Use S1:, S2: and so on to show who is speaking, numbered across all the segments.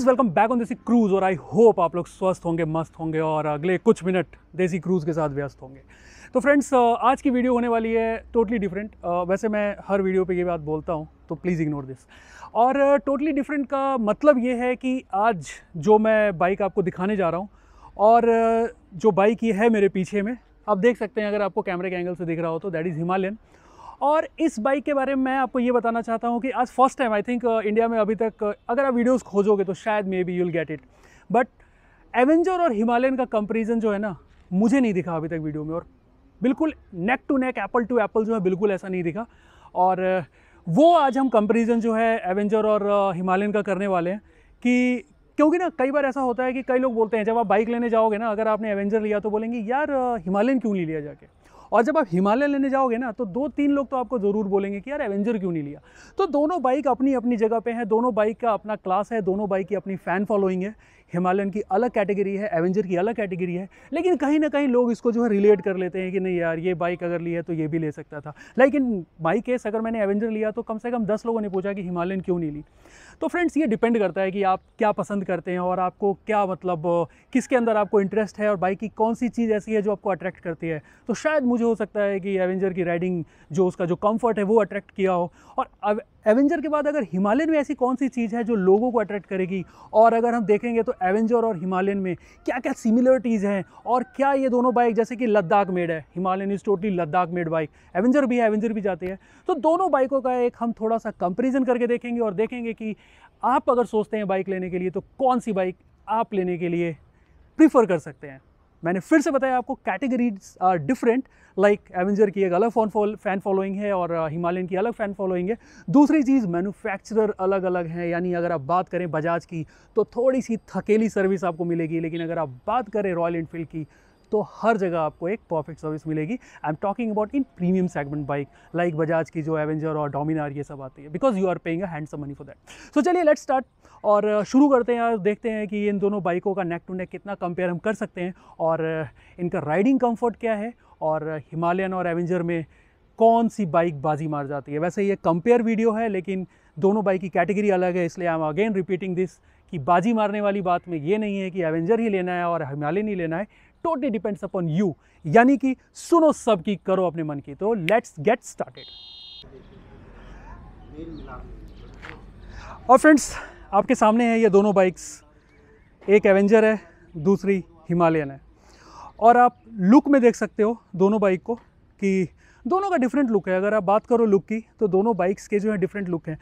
S1: friends welcome back on Desi Cruise और I hope आप लोग स्वस्थ होंगे मस्त होंगे और अगले कुछ मिनट देसी क्रूज़ के साथ व्यस्त होंगे तो फ्रेंड्स आज की वीडियो होने वाली है टोटली डिफरेंट वैसे मैं हर वीडियो पे ये बात बोलता हूँ तो प्लीज़ इग्नोर दिस और टोटली डिफरेंट का मतलब ये है कि आज जो मैं बाइक आपको दिखाने जा रहा हूँ और जो बाइक ये है मेरे पीछे में आप देख सकते हैं अगर आपको कैमरे के एंगल से दिख रहा हो तो दैट इज़ हिमालयन और इस बाइक के बारे में मैं आपको ये बताना चाहता हूँ कि आज first time I think India में अभी तक uh, अगर आप वीडियोस खोजोगे तो शायद maybe you'll get it but Avenger और हिमालयन का कंपेरिजन जो है ना मुझे नहीं दिखा अभी तक वीडियो में और बिल्कुल neck to neck apple to apple जो है बिल्कुल ऐसा नहीं दिखा और uh, वो आज हम कंपेरिजन जो है एवेंजर और हिमालयन uh, का करने वाले हैं कि क्योंकि ना कई बार ऐसा होता है कि कई लोग बोलते हैं जब आप बाइक लेने जाओगे ना अगर आपने एवेंजर लिया तो बोलेंगे यार हिमालयन क्यों नहीं लिया जाके और जब आप हिमालय लेने जाओगे ना तो दो तीन लोग तो आपको ज़रूर बोलेंगे कि यार एवेंजर क्यों नहीं लिया तो दोनों बाइक अपनी अपनी जगह पर हैं दोनों बाइक का अपना क्लास है दोनों बाइक की अपनी फ़ैन फॉलोइंग है हिमालयन की अलग कैटेगरी है एवेंजर की अलग कैटेगरी है लेकिन कहीं ना कहीं लोग इसको जो है रिलेट कर लेते हैं कि नहीं यार ये बाइक अगर ली है तो ये भी ले सकता था लेकिन बाई केस अगर मैंने एवेंजर लिया तो कम से कम दस लोगों ने पूछा कि हिमालयन क्यों नहीं ली तो फ्रेंड्स ये डिपेंड करता है कि आप क्या पसंद करते हैं और आपको क्या मतलब किसके अंदर आपको इंटरेस्ट है और बाइक की कौन सी चीज़ ऐसी है जो आपको अट्रैक्ट करती है तो शायद मुझे हो सकता है कि एवेंजर की राइडिंग जो उसका जो कम्फर्ट है वो अट्रैक्ट किया हो और एवेंजर के बाद अगर हिमालयन में ऐसी कौन सी चीज़ है जो लोगों को अट्रैक्ट करेगी और अगर हम देखेंगे तो एवेंजर और हिमालयन में क्या क्या सिमिलरिटीज़ हैं और क्या ये दोनों बाइक जैसे कि लद्दाख मेड है Himalayan is totally Ladakh made bike Avenger भी है एवेंजर भी जाती है तो दोनों बाइकों का एक हम थोड़ा सा कंपेरिजन करके देखेंगे और देखेंगे कि आप अगर सोचते हैं बाइक लेने के लिए तो कौन सी बाइक आप लेने के लिए प्रीफर कर सकते हैं मैंने फिर से बताया आपको categories are different like Avenger की एक अलग फोन फॉल फैन फॉलोइंग है और हिमालयन uh, की अलग फैन फॉलोइंग है दूसरी चीज़ मैन्युफैक्चरर अलग अलग हैं यानी अगर आप बात करें बजाज की तो थोड़ी सी थकेली सर्विस आपको मिलेगी लेकिन अगर आप बात करें रॉयल इनफील्ड की तो हर जगह आपको एक परफेक्ट सर्विस मिलेगी I am talking about in premium segment bike like Bajaj की जो एवेंजर और डोमिनार ये सब आती है because you are paying a handsome money for that so चलिए लेट्स स्टार्ट और uh, शुरू करते हैं और देखते हैं कि इन दोनों बाइकों का नेक टू नेक कितना कंपेयर हम कर सकते हैं और uh, इनका राइडिंग कम्फर्ट क्या है और हिमालयन uh, और एवेंजर में कौन सी बाइक बाजी मार जाती है वैसे ये कंपेयर वीडियो है लेकिन दोनों बाइक की कैटेगरी अलग है इसलिए I am again repeating this कि बाजी मारने वाली बात में ये नहीं है कि एवेंजर ही लेना है और हिमालयन ही लेना है टोटली डिपेंड्स अपॉन यू यानी कि सुनो सबकी करो अपने मन की तो लेट्स गेट स्टार्टेड और फ्रेंड्स आपके सामने है ये दोनों बाइक्स एक एवेंजर है दूसरी हिमालयन है और आप लुक में देख सकते हो दोनों बाइक को कि दोनों का डिफरेंट लुक है अगर आप बात करो लुक की तो दोनों बाइक्स के जो है डिफरेंट लुक हैं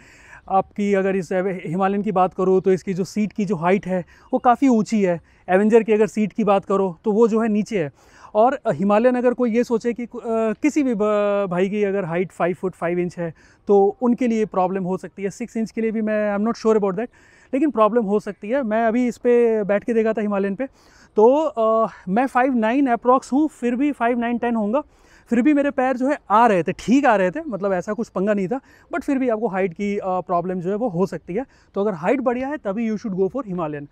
S1: आपकी अगर इस हिमालयन की बात करो तो इसकी जो सीट की जो हाइट है वो काफ़ी ऊंची है एवेंजर की अगर सीट की बात करो तो वो जो है नीचे है और हिमालयन अगर कोई ये सोचे कि किसी भी भाई की अगर height five foot five inch है तो उनके लिए प्रॉब्लम हो सकती है सिक्स इंच के लिए भी मैं I am not sure about that लेकिन प्रॉब्लम हो सकती है मैं अभी इस पर बैठ के देखा था हिमालयन पर तो आ, मैं फाइव नाइन अप्रॉक्स हूँ फिर भी फाइव नाइन टेन होंगे फिर भी मेरे पैर जो है आ रहे थे ठीक आ रहे थे मतलब ऐसा कुछ पंगा नहीं था बट फिर भी आपको हाइट की प्रॉब्लम जो है वो हो सकती है तो अगर हाइट बढ़िया है तभी you should go for Himalayan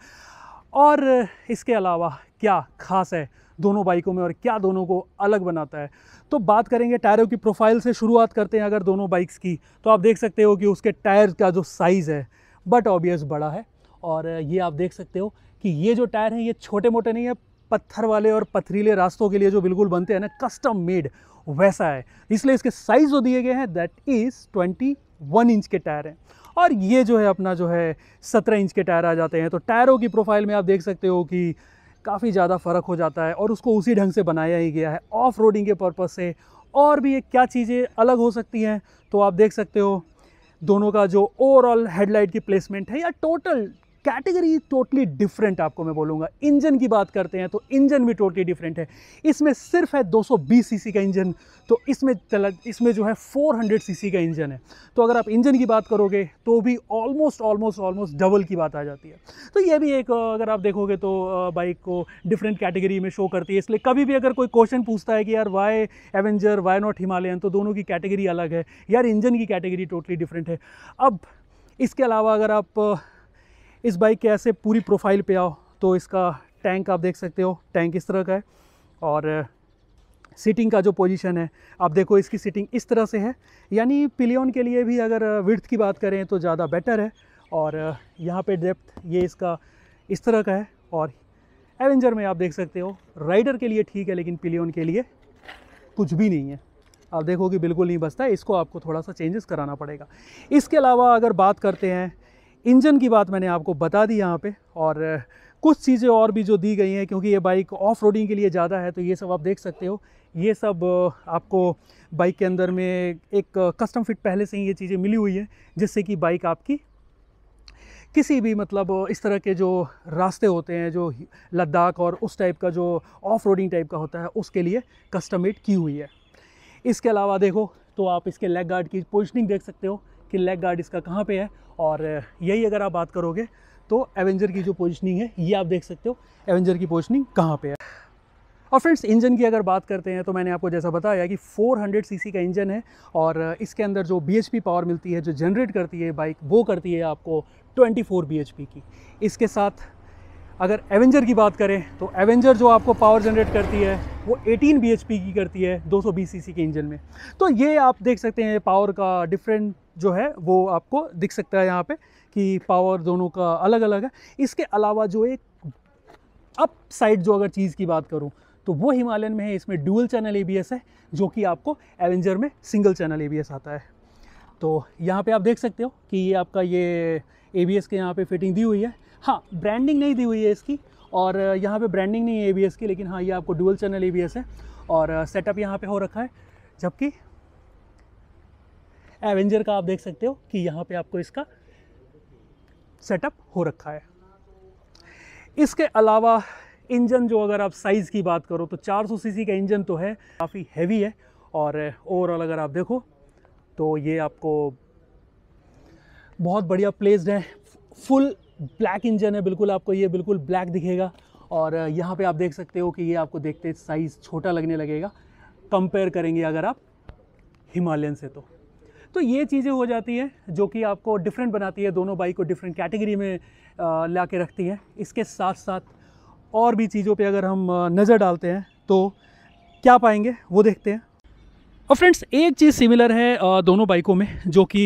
S1: और इसके अलावा क्या खास है दोनों बाइकों में और क्या दोनों को अलग बनाता है तो बात करेंगे टायरों की प्रोफाइल से शुरुआत करते हैं अगर दोनों बाइक्स की तो आप देख सकते हो कि उसके टायर का जो साइज़ है बट ऑबियस बड़ा है और ये आप देख सकते हो कि ये जो टायर हैं ये छोटे मोटे नहीं है पत्थर वाले और पथरीले रास्तों के लिए जो बिल्कुल बनते हैं ना कस्टम मेड वैसा है इसलिए इसके साइज़ जो दिए गए हैं that is twenty one inch के टायर हैं और ये जो है अपना जो है सत्रह इंच के टायर आ जाते हैं तो टायरों की प्रोफाइल में आप देख सकते हो कि काफ़ी ज़्यादा फ़र्क हो जाता है और उसको उसी ढंग से बनाया ही गया है ऑफ रोडिंग के पर्पज़ से और भी ये क्या चीज़ें अलग हो सकती हैं तो आप देख सकते हो दोनों का जो ओवरऑल हेडलाइट की प्लेसमेंट है या टोटल कैटेगरी टोटली डिफरेंट आपको मैं बोलूँगा इंजन की बात करते हैं तो इंजन भी टोटली डिफरेंट है इसमें सिर्फ है 220 सीसी का इंजन तो इसमें चला इसमें जो है 400 सीसी का इंजन है तो अगर आप इंजन की बात करोगे तो भी ऑलमोस्ट ऑलमोस्ट ऑलमोस्ट डबल की बात आ जाती है तो ये भी एक अगर आप देखोगे तो बाइक को डिफरेंट कैटेगरी में शो करती है इसलिए कभी भी अगर कोई क्वेश्चन पूछता है कि यार why Avenger why not Himalayan तो दोनों की कैटेगरी अलग है यार इंजन की कैटेगरी टोटली डिफरेंट है अब इसके अलावा अगर आप इस बाइक के ऐसे पूरी प्रोफाइल पे आओ तो इसका टैंक आप देख सकते हो टैंक इस तरह का है और सीटिंग का जो पोजीशन है आप देखो इसकी सीटिंग इस तरह से है यानी पिलियन के लिए भी अगर विर्थ की बात करें तो ज़्यादा बेटर है और यहाँ पे डेप्थ ये इसका इस तरह का है और एवेंजर में आप देख सकते हो राइडर के लिए ठीक है लेकिन पिलियन के लिए कुछ भी नहीं है आप देखो कि बिल्कुल नहीं बचता है इसको आपको थोड़ा सा चेंजेस कराना पड़ेगा इसके अलावा अगर बात करते हैं इंजन की बात मैंने आपको बता दी यहाँ पे और कुछ चीज़ें और भी जो दी गई हैं क्योंकि ये बाइक ऑफ रोडिंग के लिए ज़्यादा है तो ये सब आप देख सकते हो ये सब आपको बाइक के अंदर में एक कस्टम फिट पहले से ही ये चीज़ें मिली हुई हैं जिससे कि बाइक आपकी किसी भी मतलब इस तरह के जो रास्ते होते हैं जो लद्दाख और उस टाइप का जो ऑफ रोडिंग टाइप का होता है उसके लिए कस्टमेड की हुई है इसके अलावा देखो तो आप इसके लेग गार्ड की पोजिशनिंग देख सकते हो कि लेग गार्ड इसका कहाँ पे है और यही अगर आप बात करोगे तो एवेंजर की जो पोजिशनिंग है ये आप देख सकते हो एवेंजर की पोजिशनिंग कहाँ पे है और फ्रेंड्स इंजन की अगर बात करते हैं तो मैंने आपको जैसा बताया कि 400 सीसी का इंजन है और इसके अंदर जो बीएचपी पावर मिलती है जो जनरेट करती है बाइक वो करती है आपको 24 बीएचपी की इसके साथ अगर एवेंजर की बात करें तो एवेंजर जो आपको पावर जनरेट करती है वो 18 बी की करती है 220 सीसी के इंजन में तो ये आप देख सकते हैं पावर का डिफरेंट जो है वो आपको दिख सकता है यहाँ पे कि पावर दोनों का अलग अलग है इसके अलावा जो एक अप साइड जो अगर चीज़ की बात करूँ तो वो हिमालयन में है इसमें ड्यूअल चैनल ए है जो कि आपको एवेंजर में सिंगल चैनल ए आता है तो यहाँ पे आप देख सकते हो कि ये आपका ये ए के यहाँ पे फिटिंग दी हुई है हाँ ब्रांडिंग नहीं दी हुई है इसकी और यहाँ पे ब्रांडिंग नहीं है ए की लेकिन हाँ ये आपको डुअल चैनल ए है और सेटअप यहाँ पर हो रखा है जबकि एवेंजर का आप देख सकते हो कि यहाँ पे आपको इसका सेटअप हो रखा है इसके अलावा इंजन जो अगर आप साइज़ की बात करो तो 400 सीसी का इंजन तो है काफ़ी हैवी है और ओवरऑल अगर आप देखो तो ये आपको बहुत बढ़िया प्लेस्ड है फुल ब्लैक इंजन है बिल्कुल आपको ये बिल्कुल ब्लैक दिखेगा और यहाँ पे आप देख सकते हो कि ये आपको देखते साइज़ छोटा लगने लगेगा कंपेयर करेंगे अगर आप हिमालयन से तो तो ये चीज़ें हो जाती है जो कि आपको डिफरेंट बनाती है दोनों बाइक को डिफरेंट कैटेगरी में ला के रखती है इसके साथ साथ और भी चीज़ों पे अगर हम नज़र डालते हैं तो क्या पाएंगे वो देखते हैं और फ्रेंड्स एक चीज़ सिमिलर है दोनों बाइकों में जो कि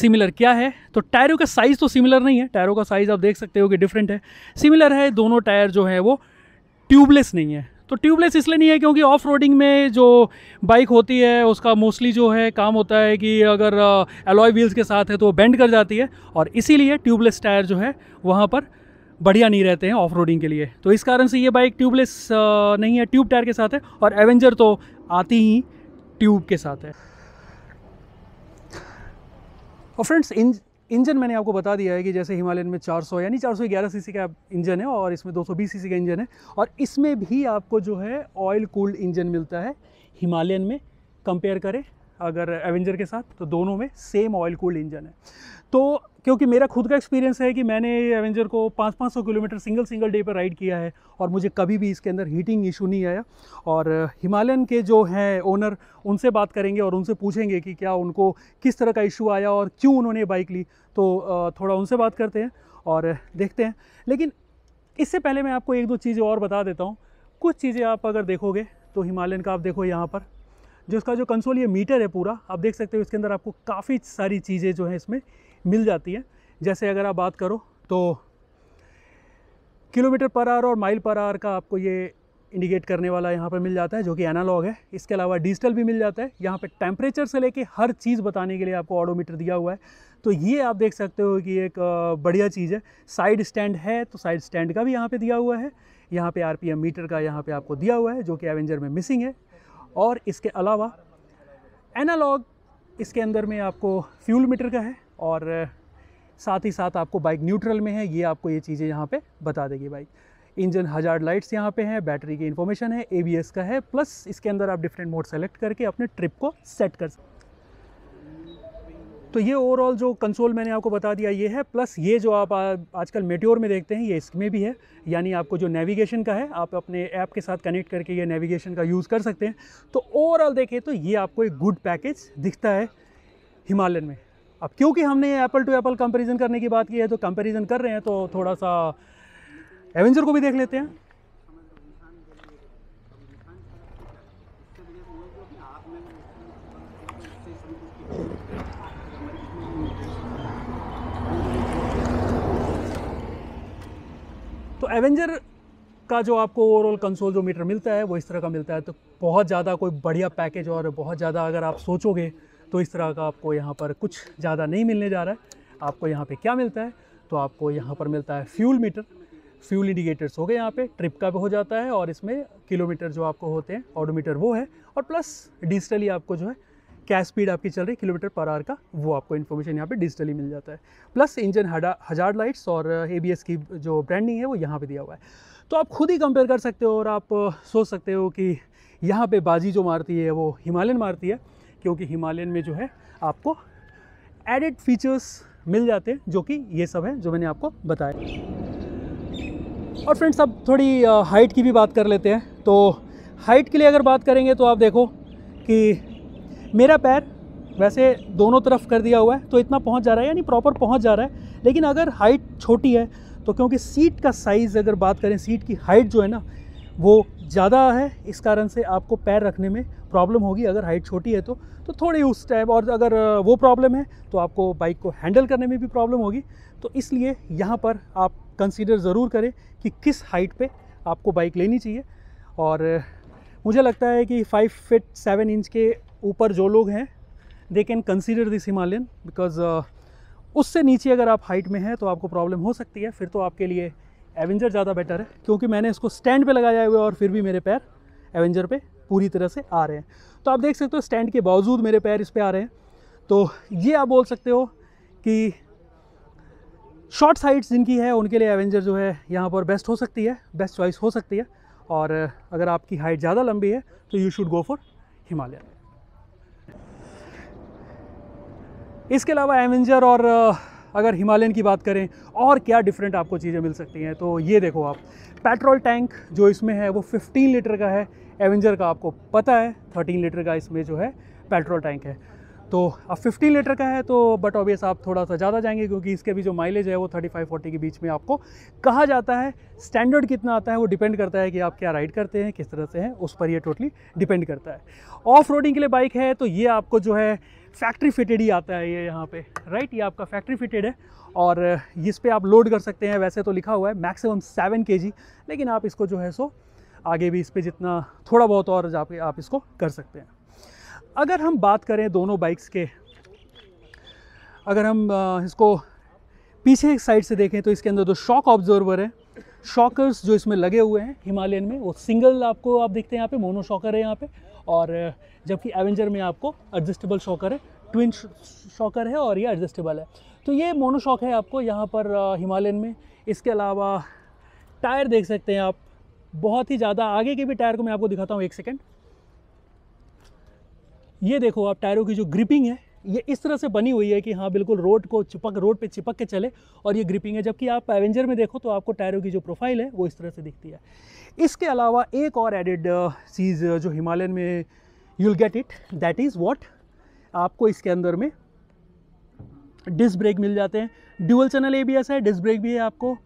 S1: सिमिलर क्या है तो टायरों का साइज़ तो सिमिलर नहीं है टायरों का साइज़ आप देख सकते हो कि डिफरेंट है सिमिलर है दोनों टायर जो है वो ट्यूबलेस नहीं है तो ट्यूबलेस इसलिए नहीं है क्योंकि ऑफ रोडिंग में जो बाइक होती है उसका मोस्टली जो है काम होता है कि अगर एलॉय व्हील्स के साथ है तो वो बेंड कर जाती है और इसीलिए ट्यूबलेस टायर जो है वहाँ पर बढ़िया नहीं रहते हैं ऑफ रोडिंग के लिए तो इस कारण से ये बाइक ट्यूबलेस नहीं है ट्यूब टायर के साथ है और एवेंजर तो आती ही ट्यूब के साथ है और फ्रेंड्स इन इंजन मैंने आपको बता दिया है कि जैसे हिमालयन में 400 यानी 411 सीसी का इंजन है और इसमें 220 सीसी का इंजन है और इसमें भी आपको जो है ऑयल कूल्ड इंजन मिलता है हिमालयन में कंपेयर करें अगर एवेंजर के साथ तो दोनों में सेम ऑयल कूल्ड इंजन है तो क्योंकि मेरा खुद का एक्सपीरियंस है कि मैंने एवेंजर को पाँच पाँच सौ किलोमीटर सिंगल सिंगल डे पर राइड किया है और मुझे कभी भी इसके अंदर हीटिंग इशू नहीं आया और uh, हिमालयन के जो हैं ओनर उनसे बात करेंगे और उनसे पूछेंगे कि क्या उनको किस तरह का इशू आया और क्यों उन्होंने बाइक ली तो uh, थोड़ा उनसे बात करते हैं और uh, देखते हैं लेकिन इससे पहले मैं आपको एक दो चीज़ें और बता देता हूँ कुछ चीज़ें आप अगर देखोगे तो हिमालयन का आप देखो यहाँ पर जो इसका जो कंसोल ये मीटर है पूरा आप देख सकते हो इसके अंदर आपको काफ़ी सारी चीज़ें जो हैं इसमें मिल जाती है जैसे अगर आप बात करो तो किलोमीटर पर आर और माइल पर आवर का आपको ये इंडिकेट करने वाला यहाँ पर मिल जाता है जो कि एनालॉग है इसके अलावा डिजिटल भी मिल जाता है यहाँ पर टेम्परेचर से लेके हर चीज़ बताने के लिए आपको ऑडोमीटर दिया हुआ है तो ये आप देख सकते हो कि एक बढ़िया चीज़ है साइड स्टैंड है तो साइड स्टैंड का भी यहाँ पे दिया हुआ है यहाँ पे आरपीएम मीटर का यहाँ पे आपको दिया हुआ है जो कि एवेंजर में मिसिंग है और इसके अलावा एनालॉग इसके अंदर में आपको फ्यूल मीटर का है और साथ ही साथ आपको बाइक न्यूट्रल में है ये आपको ये चीज़ें यहाँ पे बता देगी बाइक इंजन हज़ार लाइट्स यहाँ पे हैं बैटरी की इन्फॉर्मेशन है एबीएस का है प्लस इसके अंदर आप डिफरेंट मोड सेलेक्ट करके अपने ट्रिप को सेट कर सकते तो ये ओवरऑल जो कंसोल मैंने आपको बता दिया ये है प्लस ये जो आप आजकल मेट्योर में देखते हैं ये इसमें भी है यानी आपको जो नेविगेशन का है आप अपने ऐप के साथ कनेक्ट करके ये नेविगेशन का यूज़ कर सकते हैं तो ओवरऑल देखें तो ये आपको एक गुड पैकेज दिखता है हिमालयन में अब क्योंकि हमने एप्पल टू एप्पल कंपैरिजन करने की बात की है तो कंपैरिजन कर रहे हैं तो थोड़ा सा एवेंजर को भी देख लेते हैं तो एवेंजर का जो आपको ओवरऑल कंसोल जो मीटर मिलता है वो इस तरह का मिलता है तो बहुत ज़्यादा कोई बढ़िया पैकेज और बहुत ज़्यादा अगर आप सोचोगे तो इस तरह का आपको यहाँ पर कुछ ज़्यादा नहीं मिलने जा रहा है आपको यहाँ पे क्या मिलता है तो आपको यहाँ पर मिलता है फ्यूल मीटर फ्यूल इंडिकेटर्स हो गए यहाँ पे ट्रिप का भी हो जाता है और इसमें किलोमीटर जो आपको होते हैं ऑडोमीटर वो है और प्लस डिजिटली आपको जो है क्या स्पीड आपकी चल रही किलोमीटर पर आर का वो आपको इन्फॉर्मेशन यहाँ पे डिजिटली मिल जाता है प्लस इंजन हजार लाइट्स और ए की जो ब्रांडिंग है वो यहाँ पर दिया हुआ है तो आप खुद ही कंपेयर कर सकते हो और आप सोच सकते हो कि यहाँ पर बाजी जो मारती है वो हिमालयन मारती है क्योंकि हिमालयन में जो है आपको एडिड फीचर्स मिल जाते हैं जो कि ये सब है जो मैंने आपको बताया और फ्रेंड्स अब थोड़ी हाइट की भी बात कर लेते हैं तो हाइट के लिए अगर बात करेंगे तो आप देखो कि मेरा पैर वैसे दोनों तरफ कर दिया हुआ है तो इतना पहुंच जा रहा है यानी प्रॉपर पहुंच जा रहा है लेकिन अगर हाइट छोटी है तो क्योंकि सीट का साइज़ अगर बात करें सीट की हाइट जो है ना वो ज़्यादा है इस कारण से आपको पैर रखने में प्रॉब्लम होगी अगर हाइट छोटी है तो तो थोड़ी उस टाइप और अगर वो प्रॉब्लम है तो आपको बाइक को हैंडल करने में भी प्रॉब्लम होगी तो इसलिए यहाँ पर आप कंसीडर ज़रूर करें कि किस हाइट पे आपको बाइक लेनी चाहिए और मुझे लगता है कि फाइव फिट सेवन इंच के ऊपर जो लोग हैं they can consider this Himalayan because उससे नीचे अगर आप हाइट में हैं तो आपको प्रॉब्लम हो सकती है फिर तो आपके लिए एवेंजर ज़्यादा बेटर है क्योंकि मैंने इसको स्टैंड पे लगाया हुआ है और फिर भी मेरे पैर एवेंजर पे पूरी तरह से आ रहे हैं तो आप देख सकते हो स्टैंड के बावजूद मेरे पैर इस पर आ रहे हैं तो ये आप बोल सकते हो कि शॉर्ट साइड्स जिनकी है उनके लिए एवेंजर जो है यहाँ पर बेस्ट हो सकती है बेस्ट चॉइस हो सकती है और अगर आपकी हाइट ज़्यादा लंबी है तो you should go for Himalaya इसके अलावा एवेंजर और अगर हिमालयन की बात करें और क्या डिफरेंट आपको चीज़ें मिल सकती हैं तो ये देखो आप पेट्रोल टैंक जो इसमें है वो 15 लीटर का है एवेंजर का आपको पता है 13 लीटर का इसमें जो है पेट्रोल टैंक है तो अब 15 लीटर का है तो बट ऑबियस आप थोड़ा सा ज़्यादा जाएंगे क्योंकि इसके भी जो माइलेज है वो 35-40 के बीच में आपको कहा जाता है स्टैंडर्ड कितना आता है वो डिपेंड करता है कि आप क्या राइड करते हैं किस तरह से हैं उस पर ये टोटली डिपेंड करता है ऑफ रोडिंग के लिए बाइक है तो ये आपको जो है फैक्ट्री फिटेड ही आता है ये यहाँ पे राइट ये आपका फैक्ट्री फिटेड है और इस पर आप लोड कर सकते हैं वैसे तो लिखा हुआ है मैक्सिमम सेवन के लेकिन आप इसको जो है सो आगे भी इस पर जितना थोड़ा बहुत और आप, आप इसको कर सकते हैं अगर हम बात करें दोनों बाइक्स के अगर हम इसको पीछे एक साइड से देखें तो इसके अंदर दो शॉक ऑब्जर्वर है शॉकर्स जो इसमें लगे हुए हैं हिमालयन में वो सिंगल आपको आप देखते हैं यहाँ पे मोनो शॉकर है यहाँ पे और जबकि एवेंजर में आपको एडजस्टेबल शॉकर है ट्विन शॉकर है और ये एडजस्टेबल है तो ये मोनो शॉक है आपको यहाँ पर हिमालयन में इसके अलावा टायर देख सकते हैं आप बहुत ही ज़्यादा आगे के भी टायर को मैं आपको दिखाता हूँ एक सेकेंड ये देखो आप टायरों की जो ग्रिपिंग है ये इस तरह से बनी हुई है कि हाँ बिल्कुल रोड को चिपक रोड पे चिपक के चले और ये ग्रिपिंग है जबकि आप एवेंजर में देखो तो आपको टायरों की जो प्रोफाइल है वो इस तरह से दिखती है इसके अलावा एक और एडिड uh, चीज़ uh, जो हिमालयन में you'll get it that is what आपको इसके अंदर में डिस्क ब्रेक मिल जाते हैं ड्यूअल चैनल ए है डिस्क ब्रेक भी है आपको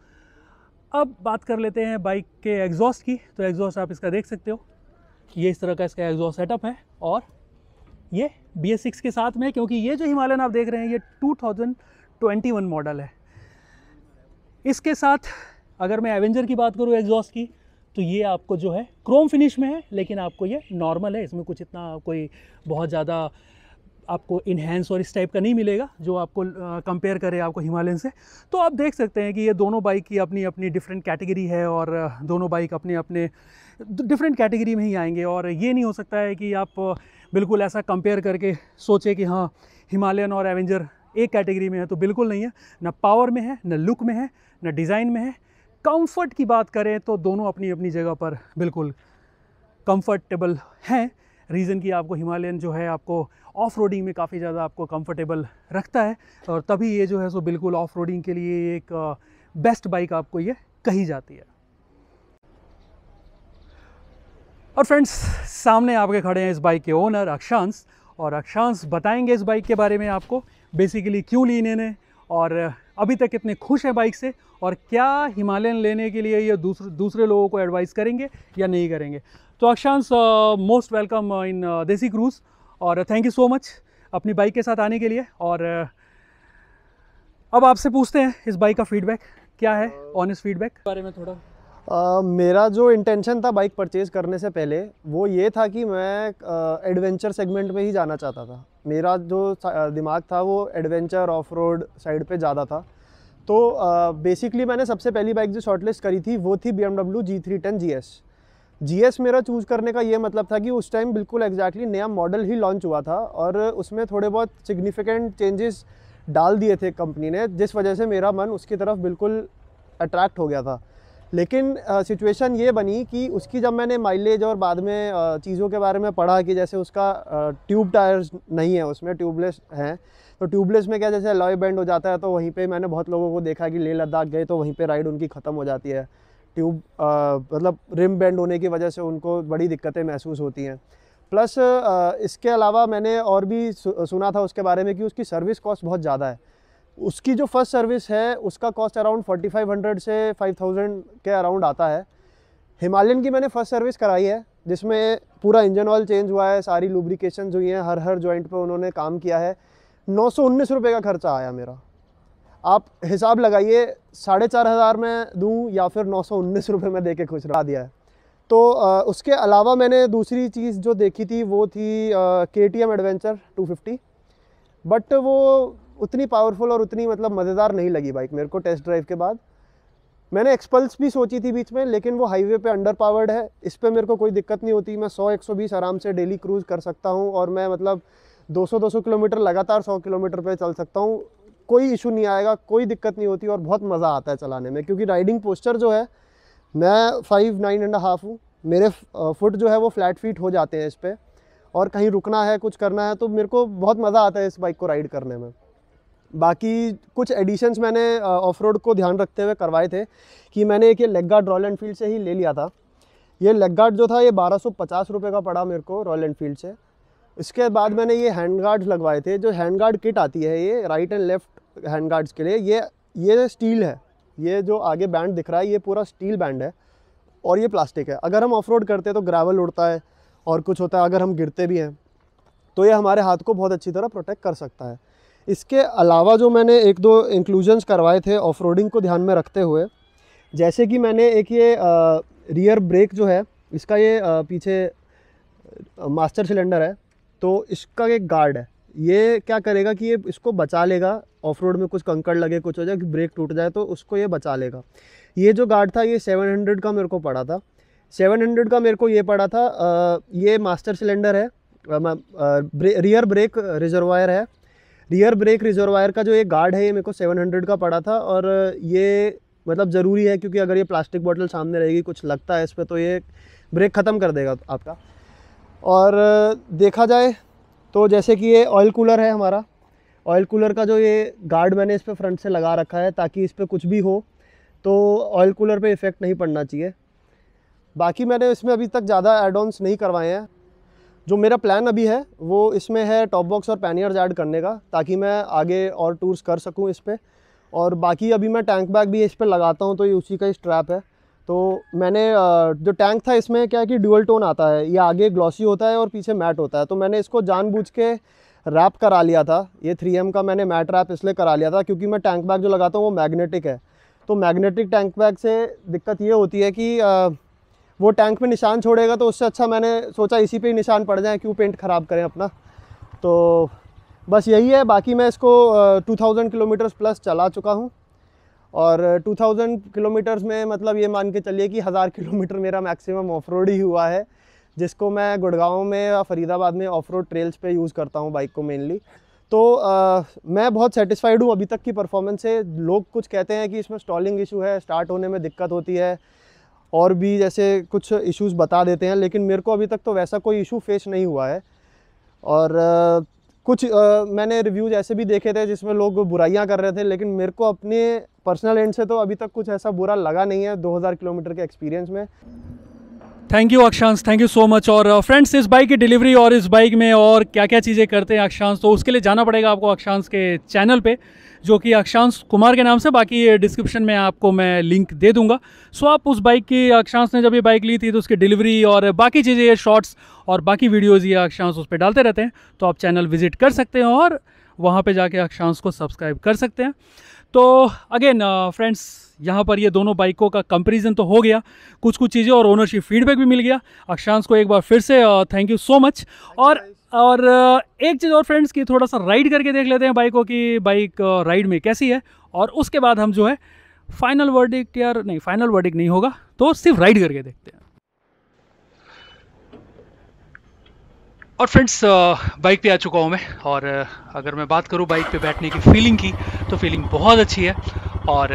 S1: अब बात कर लेते हैं बाइक के एग्जॉस्ट की तो एग्जॉस्ट आप इसका देख सकते हो ये इस तरह का इसका एग्जॉस्ट सेटअप है और ये बी एस सिक्स के साथ में क्योंकि ये जो हिमालयन आप देख रहे हैं ये two thousand twenty one model है इसके साथ अगर मैं एवेंजर की बात करूँ एग्जॉस्ट की तो ये आपको जो है क्रोम फिनिश में है लेकिन आपको ये नॉर्मल है इसमें कुछ इतना कोई बहुत ज़्यादा आपको इन्हेंस और इस टाइप का नहीं मिलेगा जो आपको कंपेयर करे आपको हिमालयन से तो आप देख सकते हैं कि ये दोनों बाइक की अपनी अपनी डिफरेंट कैटेगरी है और दोनों बाइक अपने अपने डिफरेंट कैटेगरी में ही आएंगे और ये नहीं हो सकता है कि आप बिल्कुल ऐसा कंपेयर करके सोचे कि हाँ हिमालयन और एवेंजर एक कैटेगरी में है तो बिल्कुल नहीं है ना पावर में है ना लुक में है ना डिज़ाइन में है कंफर्ट की बात करें तो दोनों अपनी अपनी जगह पर बिल्कुल कंफर्टेबल हैं रीज़न कि आपको हिमालयन जो है आपको ऑफ रोडिंग में काफ़ी ज़्यादा आपको कंफर्टेबल रखता है और तभी ये जो है सो बिल्कुल ऑफ रोडिंग के लिए एक बेस्ट बाइक आपको ये कही जाती है और फ्रेंड्स सामने आपके खड़े हैं इस बाइक के ओनर अक्षांश और अक्षांश बताएंगे इस बाइक के बारे में आपको बेसिकली क्यों ली इन्होंने और अभी तक कितने खुश हैं बाइक से और क्या हिमालयन लेने के लिए ये दूसरे दूसरे लोगों को एडवाइस करेंगे या नहीं करेंगे तो अक्षांश most welcome in Desi Cruise और थैंक यू सो मच अपनी बाइक के साथ आने के लिए
S2: और uh, अब आपसे पूछते हैं इस बाइक का फीडबैक क्या है ऑनेस्ट फीडबैक बारे में थोड़ा मेरा जो इंटेंशन था बाइक परचेज़ करने से पहले वो ये था कि मैं एडवेंचर सेगमेंट में ही जाना चाहता था मेरा जो दिमाग था वो एडवेंचर ऑफ रोड साइड पर ज़्यादा था तो बेसिकली uh, मैंने सबसे पहली बाइक जो शॉर्टलिस्ट करी थी वो थी B M W G three ten G S G S मेरा चूज़ करने का ये मतलब था कि उस टाइम बिल्कुल एग्जैक्टली exactly नया मॉडल ही लॉन्च हुआ था और उसमें थोड़े बहुत सिग्निफिकेंट चेंजेस डाल दिए थे कंपनी ने जिस वजह से मेरा मन उसकी तरफ बिल्कुल अट्रैक्ट हो गया था लेकिन सिचुएशन ये बनी कि उसकी जब मैंने माइलेज और बाद में चीज़ों के बारे में पढ़ा कि जैसे उसका ट्यूब टायर्स नहीं है उसमें ट्यूबलेस हैं तो ट्यूबलेस में क्या जैसे लॉय बैंड हो जाता है तो वहीं पे मैंने बहुत लोगों को देखा कि लेह लद्दाख गए तो वहीं पे राइड उनकी ख़त्म हो जाती है ट्यूब मतलब रिम बैंड होने की वजह से उनको बड़ी दिक्कतें महसूस होती हैं प्लस इसके अलावा मैंने और भी सुना था उसके बारे में कि उसकी सर्विस कॉस्ट बहुत ज़्यादा है उसकी जो फर्स्ट सर्विस है उसका कॉस्ट अराउंड 4500 से 5000 के अराउंड आता है हिमालयन की मैंने फ़र्स्ट सर्विस कराई है जिसमें पूरा इंजन ऑयल चेंज हुआ है सारी लुब्रिकेशन हुई हैं हर हर जॉइंट पे उन्होंने काम किया है नौ सौ उन्नीस रुपये का खर्चा आया मेरा आप हिसाब लगाइए साढ़े चार हज़ार में दूँ या फिर नौ सौ उन्नीस रुपये में दे के खुश रहा दिया है तो आ, उसके अलावा मैंने दूसरी चीज़ जो देखी थी वो थी K T M adventure two fifty but वो उतनी पावरफुल और उतनी मतलब मज़ेदार नहीं लगी बाइक मेरे को टेस्ट ड्राइव के बाद मैंने एक्सपल्स भी सोची थी बीच में लेकिन वो हाईवे पे अंडर पावर्ड है इस पर मेरे को कोई दिक्कत नहीं होती मैं 100 120 आराम से डेली क्रूज़ कर सकता हूँ और मैं मतलब 200 200 किलोमीटर लगातार 100 किलोमीटर पे चल सकता हूँ कोई इशू नहीं आएगा कोई दिक्कत नहीं होती और बहुत मज़ा आता है चलाने में क्योंकि राइडिंग पोस्चर जो है मैं फाइव नाइन एंड हाफ हूँ मेरे फुट जो है वो फ्लैट फीट हो जाते हैं इस पर और कहीं रुकना है कुछ करना है तो मेरे को बहुत मज़ा आता है इस बाइक को राइड करने में बाकी कुछ एडिशंस मैंने ऑफ रोड को ध्यान रखते हुए करवाए थे कि मैंने एक ये लेग गार्ड रॉयल एनफील्ड से ही ले लिया था ये लेग गार्ड जो था ये बारह सौ का पड़ा मेरे को रॉयल एनफील्ड से इसके बाद मैंने ये हैंड गार्ड लगवाए थे जो हैंड गार्ड किट आती है ये right and left hand guards के लिए ये ये स्टील है ये जो आगे बैंड दिख रहा है ये पूरा स्टील बैंड है और ये प्लास्टिक है अगर हम ऑफ रोड करते हैं तो ग्रावल उड़ता है और कुछ होता है अगर हम गिरते भी हैं तो ये हमारे हाथ को बहुत अच्छी तरह प्रोटेक्ट कर सकता है इसके अलावा जो मैंने एक दो इंक्लूजन्स करवाए थे ऑफ को ध्यान में रखते हुए जैसे कि मैंने एक ये रियर ब्रेक जो है इसका ये आ, पीछे मास्टर सिलेंडर है तो इसका एक गार्ड है ये क्या करेगा कि ये इसको बचा लेगा ऑफ रोड में कुछ कंकड़ लगे कुछ हो जाए कि ब्रेक टूट जाए तो उसको ये बचा लेगा ये जो गार्ड था ये 700 का मेरे को पड़ा था 700 का मेरे को ये पड़ा था आ, ये मास्टर सिलेंडर है रियर ब्रेक रिजर्वायर है रियर ब्रेक रिजर्वायर का जो ये गार्ड है ये मेरे को 700 का पड़ा था और ये मतलब ज़रूरी है क्योंकि अगर ये प्लास्टिक बॉटल सामने रहेगी कुछ लगता है इस पर तो ये ब्रेक ख़त्म कर देगा आपका और देखा जाए तो जैसे कि ये ऑयल कूलर है हमारा ऑयल कूलर का जो ये गार्ड मैंने इस पर फ्रंट से लगा रखा है ताकि इस पर कुछ भी हो तो ऑयल कूलर पर इफ़ेक्ट नहीं पड़ना चाहिए बाकी मैंने इसमें अभी तक ज़्यादा एड नहीं करवाए हैं जो मेरा प्लान अभी है वो इसमें है टॉप बॉक्स और पैनियर्स ऐड करने का ताकि मैं आगे और टूर्स कर सकूँ इस पर और बाकी अभी मैं टैंक बैग भी इस पर लगाता हूँ तो ये उसी का ही स्ट्रैप है तो मैंने जो टैंक था इसमें क्या है कि ड्यूअल टोन आता है ये आगे ग्लॉसी होता है और पीछे मैट होता है तो मैंने इसको जानबूझ के रैप करा लिया था ये 3M का मैंने मैट रैप इसलिए करा लिया था क्योंकि मैं टैंक बैग जो लगाता हूँ वो मैग्नेटिक है तो मैग्नेटिक टैंक बैग से दिक्कत ये होती है कि वो टैंक में निशान छोड़ेगा तो उससे अच्छा मैंने सोचा इसी पे ही निशान पड़ जाए क्यों पेंट ख़राब करें अपना तो बस यही है बाकी मैं इसको टू थाउजेंड किलोमीटर्स प्लस चला चुका हूँ और 2000 किलोमीटर्स में मतलब ये मान के चलिए कि हज़ार किलोमीटर मेरा मैक्सिमम ऑफ रोड ही हुआ है जिसको मैं गुड़गांव में या फरीदाबाद में ऑफ रोड ट्रेल्स पर यूज़ करता हूँ बाइक को मेनली तो आ, मैं बहुत सेटिस्फाइड हूँ अभी तक की परफॉर्मेंस से लोग कुछ कहते हैं कि इसमें स्टॉलिंग इशू है स्टार्ट होने में दिक्कत होती है और भी जैसे कुछ इश्यूज़ बता देते हैं लेकिन मेरे को अभी तक तो वैसा कोई इशू फेस नहीं हुआ है और आ, कुछ आ, मैंने रिव्यूज ऐसे भी देखे थे जिसमें लोग बुराइयां कर रहे थे लेकिन मेरे को अपने पर्सनल एंड से तो अभी तक कुछ ऐसा बुरा लगा नहीं है 2000 किलोमीटर के एक्सपीरियंस में
S1: thank you Akshansh thank you so much और फ्रेंड्स uh, इस बाइक की डिलीवरी और इस बाइक में और क्या क्या चीज़ें करते हैं अक्षांश तो उसके लिए जाना पड़ेगा आपको अक्षांश के चैनल पे जो कि अक्षांश कुमार के नाम से बाकी डिस्क्रिप्शन में आपको मैं लिंक दे दूंगा सो आप उस बाइक की अक्षांश ने जब ये बाइक ली थी तो उसकी डिलीवरी और बाकी चीज़ें ये शॉर्ट्स और बाकी वीडियोज़ ये अक्षांश उस पर डालते रहते हैं तो आप चैनल विजिट कर सकते हैं और वहाँ पर जाके अक्षांश को सब्सक्राइब कर सकते हैं तो अगेन फ्रेंड्स uh, यहाँ पर ये दोनों बाइकों का कंपेरिजन तो हो गया कुछ कुछ चीज़ें और ओनरशिप फीडबैक भी मिल गया अक्षांश को एक बार फिर से थैंक यू सो मच और और uh, एक चीज़ और फ्रेंड्स की थोड़ा सा राइड करके देख लेते हैं बाइकों की बाइक राइड uh, में कैसी है और उसके बाद हम जो है फाइनल वर्डिक यार नहीं फाइनल वर्डिक नहीं होगा तो सिर्फ राइड करके देखते हैं और फ्रेंड्स बाइक uh, पे आ चुका हूँ मैं और uh, अगर मैं बात करूँ बाइक पे बैठने की फीलिंग की तो फीलिंग बहुत अच्छी है और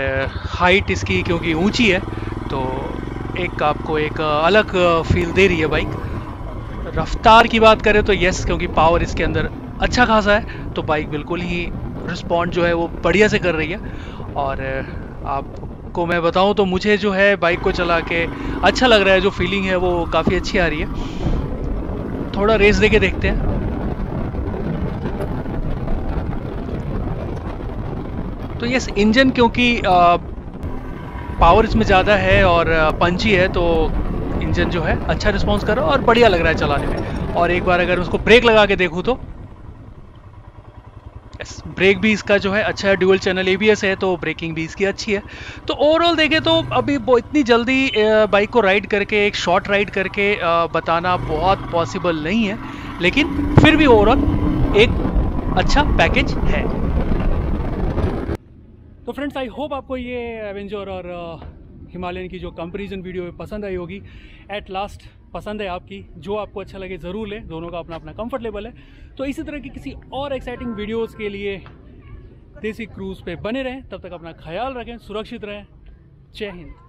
S1: हाइट uh, इसकी क्योंकि ऊंची है तो एक आपको एक अलग फील दे रही है बाइक रफ्तार की बात करें तो यस क्योंकि पावर इसके अंदर अच्छा खासा है तो बाइक बिल्कुल ही रिस्पॉन्ड जो है वो बढ़िया से कर रही है और आपको मैं बताऊं तो मुझे जो है बाइक को चला के अच्छा लग रहा है जो फीलिंग है वो काफ़ी अच्छी आ रही है थोड़ा रेस देके देखते हैं तो यस इंजन क्योंकि पावर इसमें ज़्यादा है और पंची है तो इंजन जो है अच्छा रिस्पॉन्स कर रहा है और बढ़िया लग रहा है चलाने में और एक बार अगर उसको ब्रेक लगा के देखूँ तो यस ब्रेक भी इसका जो है अच्छा है ड्यूअल चैनल ए है तो ब्रेकिंग भी इसकी अच्छी है तो ओवरऑल देखें तो अभी इतनी जल्दी बाइक को राइड करके एक शॉर्ट राइड करके बताना बहुत पॉसिबल नहीं है लेकिन फिर भी ओवरऑल एक अच्छा पैकेज है तो फ्रेंड्स आई होप आपको ये एवेंजर और हिमालयन की जो कंपेरिजन वीडियो पसंद आई होगी एट लास्ट पसंद है आपकी जो आपको अच्छा लगे ज़रूर लें दोनों का अपना अपना कंफर्टेबल है तो इसी तरह की किसी और एक्साइटिंग वीडियोज़ के लिए देसी क्रूज़ पे बने रहें तब तक अपना ख्याल रखें सुरक्षित रहें जय हिंद